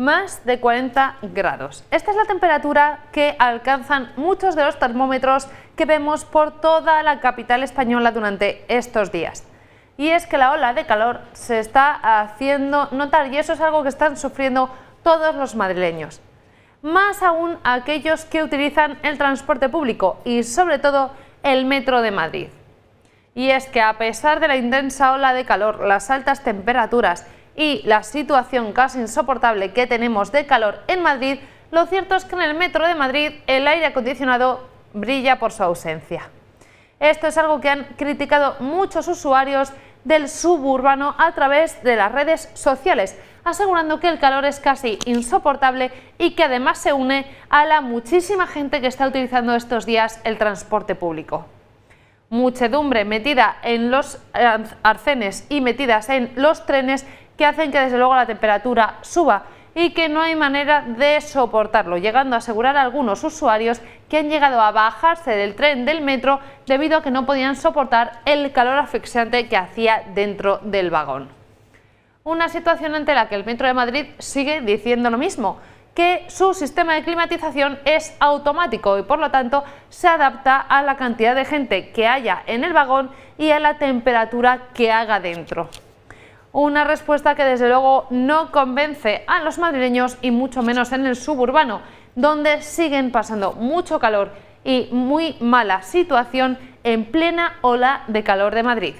más de 40 grados. Esta es la temperatura que alcanzan muchos de los termómetros que vemos por toda la capital española durante estos días. Y es que la ola de calor se está haciendo notar y eso es algo que están sufriendo todos los madrileños. Más aún aquellos que utilizan el transporte público y sobre todo el metro de Madrid. Y es que a pesar de la intensa ola de calor, las altas temperaturas y la situación casi insoportable que tenemos de calor en Madrid, lo cierto es que en el metro de Madrid el aire acondicionado brilla por su ausencia. Esto es algo que han criticado muchos usuarios del suburbano a través de las redes sociales, asegurando que el calor es casi insoportable y que además se une a la muchísima gente que está utilizando estos días el transporte público. Muchedumbre metida en los eh, arcenes y metidas en los trenes que hacen que desde luego la temperatura suba y que no hay manera de soportarlo, llegando a asegurar a algunos usuarios que han llegado a bajarse del tren del metro debido a que no podían soportar el calor asfixiante que hacía dentro del vagón. Una situación ante la que el Metro de Madrid sigue diciendo lo mismo, que su sistema de climatización es automático y por lo tanto se adapta a la cantidad de gente que haya en el vagón y a la temperatura que haga dentro. Una respuesta que desde luego no convence a los madrileños y mucho menos en el suburbano, donde siguen pasando mucho calor y muy mala situación en plena ola de calor de Madrid.